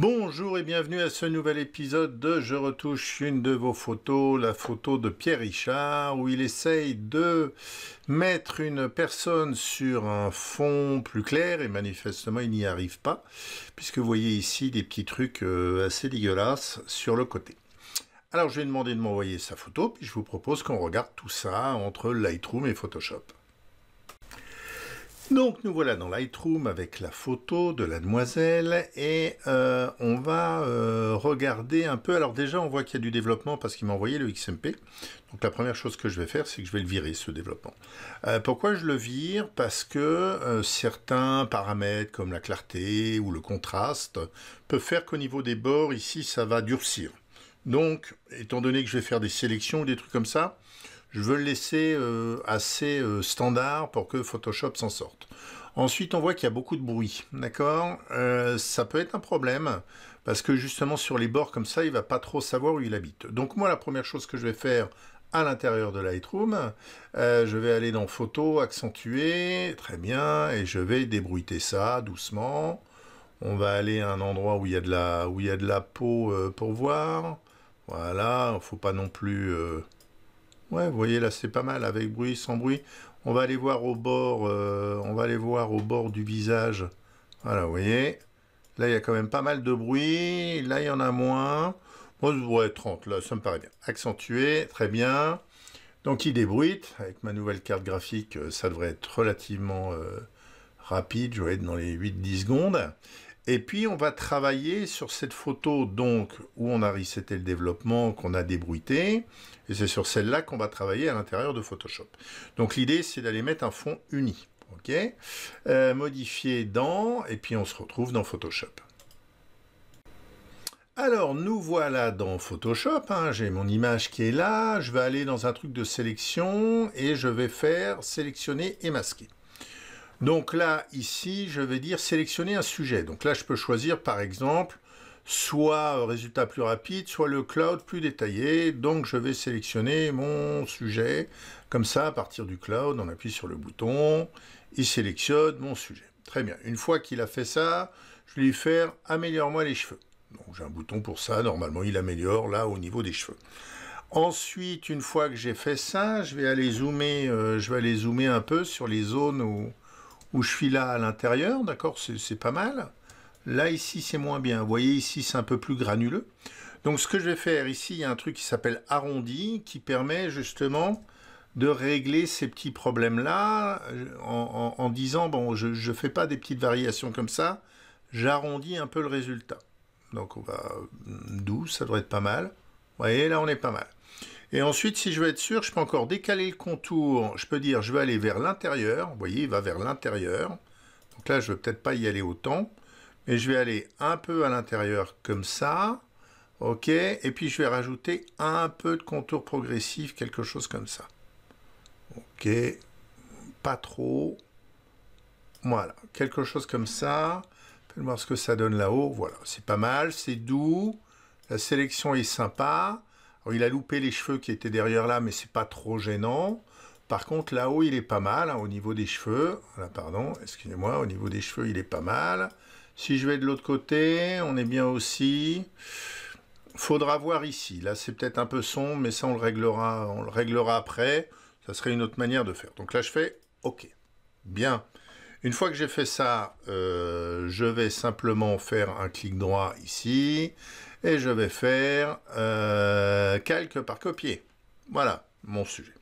Bonjour et bienvenue à ce nouvel épisode de Je retouche une de vos photos, la photo de Pierre Richard, où il essaye de mettre une personne sur un fond plus clair et manifestement il n'y arrive pas, puisque vous voyez ici des petits trucs euh, assez dégueulasses sur le côté. Alors je vais demander de m'envoyer sa photo, puis je vous propose qu'on regarde tout ça entre Lightroom et Photoshop. Donc nous voilà dans Lightroom avec la photo de la demoiselle et euh, on va euh, regarder un peu. Alors déjà on voit qu'il y a du développement parce qu'il m'a envoyé le XMP. Donc la première chose que je vais faire c'est que je vais le virer ce développement. Euh, pourquoi je le vire Parce que certains paramètres comme la clarté ou le contraste peuvent faire qu'au niveau des bords ici ça va durcir. Donc étant donné que je vais faire des sélections ou des trucs comme ça, je veux le laisser euh, assez euh, standard pour que Photoshop s'en sorte. Ensuite, on voit qu'il y a beaucoup de bruit, d'accord euh, Ça peut être un problème, parce que justement sur les bords comme ça, il va pas trop savoir où il habite. Donc moi, la première chose que je vais faire à l'intérieur de Lightroom, je vais aller dans Photo, Accentuer, très bien, et je vais débruiter ça doucement. On va aller à un endroit où il y a de la, où il de la peau pour voir. Voilà, il faut pas non plus... Ouais, vous voyez là, c'est pas mal avec bruit, sans bruit. On va aller voir au bord, euh, on va aller voir au bord du visage. Voilà, vous voyez. Là, il y a quand même pas mal de bruit. Là, il y en a moins. Moi, je vois 30, là, ça me paraît bien. Accentué, très bien. Donc, il débruite. Avec ma nouvelle carte graphique, euh, ça devrait être relativement euh, rapide. Je vais être dans les 8-10 secondes. Et puis on va travailler sur cette photo donc où on a reseté le développement, qu'on a débruité, et c'est sur celle-là qu'on va travailler à l'intérieur de Photoshop. Donc l'idée c'est d'aller mettre un fond uni, ok euh, Modifier dans, et puis on se retrouve dans Photoshop. Alors nous voilà dans Photoshop, hein. j'ai mon image qui est là, je vais aller dans un truc de sélection et je vais faire sélectionner et masquer. Donc là, ici, je vais dire sélectionner un sujet. Donc là, je peux choisir, par exemple, soit résultat plus rapide, soit le cloud plus détaillé. Donc je vais sélectionner mon sujet. Comme ça, à partir du cloud, on appuie sur le bouton, il sélectionne mon sujet. Très bien. Une fois qu'il a fait ça, je vais lui faire « Améliore-moi les cheveux ». Donc j'ai un bouton pour ça. Normalement, il améliore là au niveau des cheveux. Ensuite, une fois que j'ai fait ça, je vais aller zoomer, euh, je vais aller zoomer un peu sur les zones où, où je suis là à l'intérieur, d'accord, c'est pas mal. Là, ici, c'est moins bien. Vous voyez, ici, c'est un peu plus granuleux. Donc, ce que je vais faire ici, il y a un truc qui s'appelle arrondi, qui permet justement de régler ces petits problèmes-là euh, en, disant, bon, je ne fais pas des petites variations comme ça, j'arrondis un peu le résultat. Donc, on va 12, euh, ça devrait être pas mal. Vous voyez, là, on est pas mal. Et ensuite, si je veux être sûr, je peux encore décaler le contour. Je peux dire, je vais aller vers l'intérieur. Vous voyez, il va vers l'intérieur. Donc là, je ne vais peut-être pas y aller autant. Mais je vais aller un peu à l'intérieur comme ça. OK Et puis, je vais rajouter un peu de contour progressif, quelque chose comme ça. OK. Pas trop. Voilà. Quelque chose comme ça. peut voir ce que ça donne là-haut. Voilà. C'est pas mal. C'est doux. La sélection est sympa il a loupé les cheveux qui étaient derrière là, mais c'est pas trop gênant. Par contre, là-haut, il est pas mal, hein, au niveau des cheveux. Là, pardon, excusez-moi, au niveau des cheveux, il est pas mal. Si je vais de l'autre côté, on est bien aussi. Faudra voir ici. Là, c'est peut-être un peu sombre, mais ça, on le réglera, on le réglera après. Ça serait une autre manière de faire. Donc là, je fais OK. Bien. Une fois que j'ai fait ça, euh, je vais simplement faire un clic droit ici et je vais faire euh, calque par copier. Voilà mon sujet.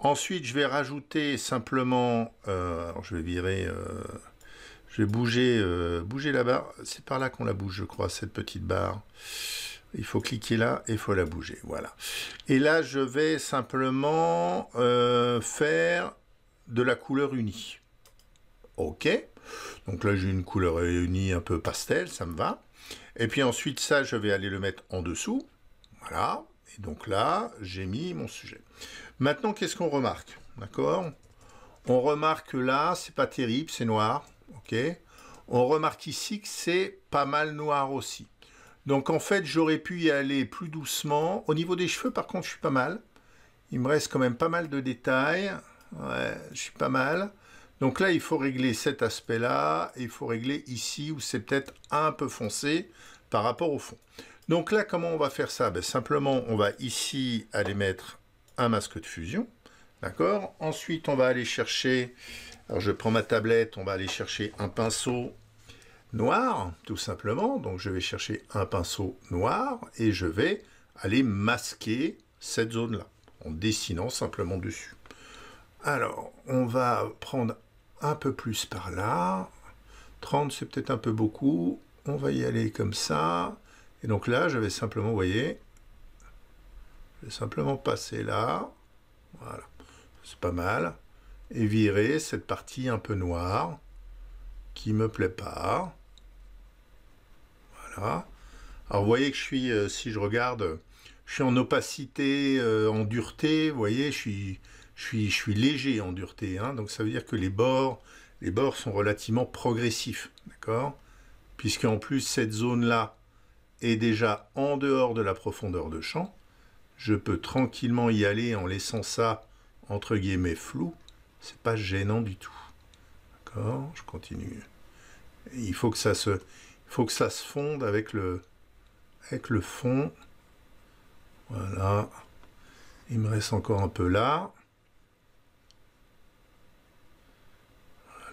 Ensuite, je vais rajouter simplement, euh, alors je vais virer, euh, je vais bouger, bouger la barre. C'est par là qu'on la bouge, je crois, cette petite barre. Il faut cliquer là et il faut la bouger, voilà. Et là, je vais simplement faire de la couleur unie. OK. Donc là, j'ai une couleur unie un peu pastel, ça me va. Et puis ensuite, ça, je vais aller le mettre en dessous. Voilà. Et donc là, j'ai mis mon sujet. Maintenant, qu'est-ce qu'on remarque D'accord On remarque là, c'est pas terrible, c'est noir. OK On remarque ici que c'est pas mal noir aussi. Donc en fait, j'aurais pu y aller plus doucement. Au niveau des cheveux, par contre, je suis pas mal. Il me reste quand même pas mal de détails. Ouais, je suis pas mal. Donc là, il faut régler cet aspect-là, il faut régler ici où c'est peut-être un peu foncé par rapport au fond. Donc là, comment on va faire ça ben, Simplement, on va ici aller mettre un masque de fusion, d'accord Ensuite, on va aller chercher, alors je prends ma tablette, on va aller chercher un pinceau noir, tout simplement. Donc je vais chercher un pinceau noir et je vais aller masquer cette zone-là en dessinant simplement dessus. Alors, on va prendre un peu plus par là. 30, c'est peut-être un peu beaucoup. On va y aller comme ça. Et donc là, je vais simplement, voyez, je vais simplement passer là. Voilà, c'est pas mal. Et virer cette partie un peu noire qui me plaît pas. Voilà. Alors vous voyez que je suis, euh, si je regarde, je suis en opacité, euh, en dureté, vous voyez, je suis, je suis, léger en dureté, hein. donc ça veut dire que les bords, les bords sont relativement progressifs, d'accord Puisque en plus cette zone-là est déjà en dehors de la profondeur de champ, je peux tranquillement y aller en laissant ça entre guillemets flou, c'est pas gênant du tout. D'accord Je continue. Il faut que ça se, faut que ça se fonde avec le, avec le fond. Voilà. Il me reste encore un peu là.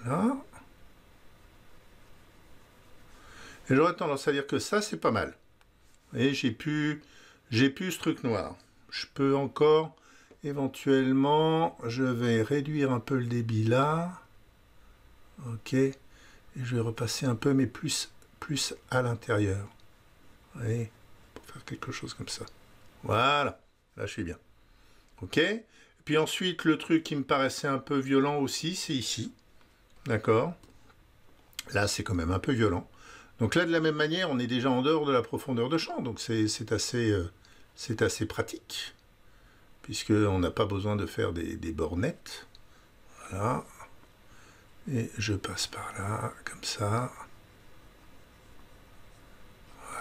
Et j'aurais tendance à dire que ça, c'est pas mal. Et j'ai pu, j'ai pu ce truc noir. Je peux encore, éventuellement, je vais réduire un peu le débit là. Ok. Et je vais repasser un peu, mais plus, plus à l'intérieur. Vous voyez Pour faire quelque chose comme ça. Voilà. Là, je suis bien. Ok. Puis ensuite, le truc qui me paraissait un peu violent aussi, c'est ici. D'accord Là, c'est quand même un peu violent. Donc là, de la même manière, on est déjà en dehors de la profondeur de champ, donc c'est assez, euh, c'est assez pratique, puisqu'on n'a pas besoin de faire des, des, bornettes. Voilà. Et je passe par là, comme ça.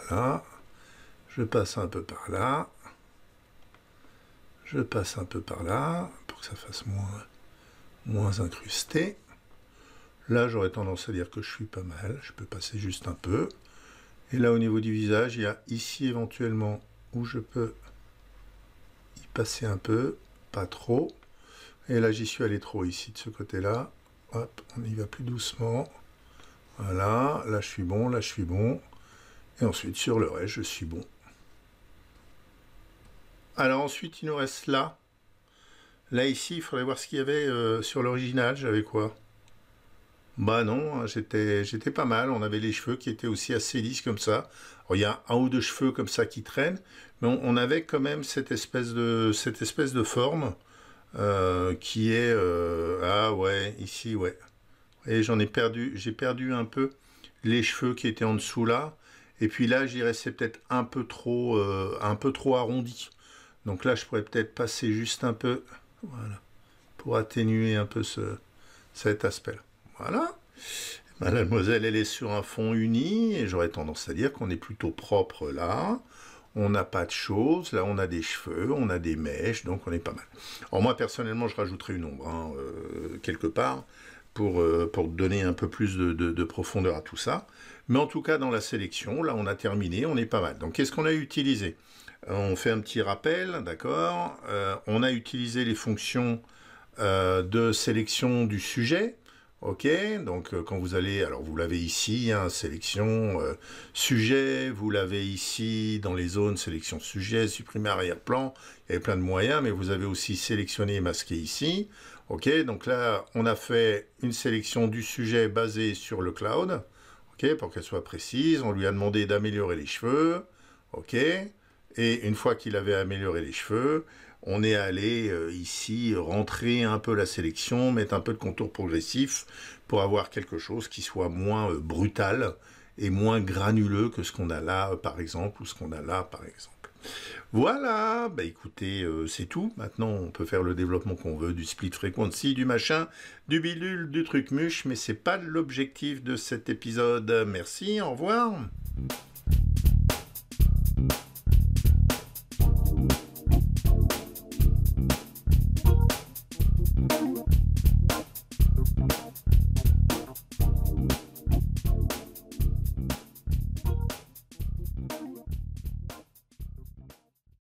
Voilà. Je passe un peu par là. Je passe un peu par là, pour que ça fasse moins, moins incrusté. Là, j'aurais tendance à dire que je suis pas mal, je peux passer juste un peu. Et là, au niveau du visage, il y a ici éventuellement où je peux y passer un peu, pas trop. Et là, j'y suis allé trop ici, de ce côté-là. Hop, on y va plus doucement. Voilà, là, je suis bon, là, je suis bon. Et ensuite, sur le reste, je suis bon. Alors ensuite, il nous reste là. Là, ici, il faudrait voir ce qu'il y avait euh, sur l'original. J'avais quoi bah non, hein, j'étais j'étais pas mal. On avait les cheveux qui étaient aussi assez lisses comme ça. Alors, il y a un ou deux cheveux comme ça qui traînent, mais on, avait quand même cette espèce de cette espèce de forme euh, qui est euh, ah ouais ici ouais. Et j'en ai perdu j'ai perdu un peu les cheveux qui étaient en dessous là. Et puis là, j'irais c'est peut-être un peu trop euh, un peu trop arrondi. Donc là, je pourrais peut-être passer juste un peu voilà pour atténuer un peu ce cet aspect là. Voilà. Mademoiselle, elle est sur un fond uni, et j'aurais tendance à dire qu'on est plutôt propre là. On n'a pas de choses, là on a des cheveux, on a des mèches, donc on est pas mal. Alors moi personnellement, je rajouterais une ombre, hein, euh, quelque part, pour, euh, pour, donner un peu plus de, profondeur à tout ça. Mais en tout cas, dans la sélection, là on a terminé, on est pas mal. Donc qu'est-ce qu'on a utilisé On fait un petit rappel, d'accord euh, On a utilisé les fonctions de sélection du sujet, Ok, donc euh, quand vous allez, alors vous l'avez ici, hein, sélection euh, sujet, vous l'avez ici dans les zones sélection sujet, supprimer arrière-plan, il y avait plein de moyens, mais vous avez aussi sélectionné et masqué ici. Ok, donc là on a fait une sélection du sujet basée sur le cloud, ok, pour qu'elle soit précise. On lui a demandé d'améliorer les cheveux, ok, et une fois qu'il avait amélioré les cheveux, on est allé euh, ici rentrer un peu la sélection, mettre un peu de contour progressif pour avoir quelque chose qui soit moins euh, brutal et moins granuleux que ce qu'on a là, euh, par exemple, ou ce qu'on a là, par exemple. Voilà, bah écoutez, c'est tout. Maintenant, on peut faire le développement qu'on veut, du split frequency, du machin, du bilule, du truc muche, mais c'est pas l'objectif de cet épisode. Merci, au revoir.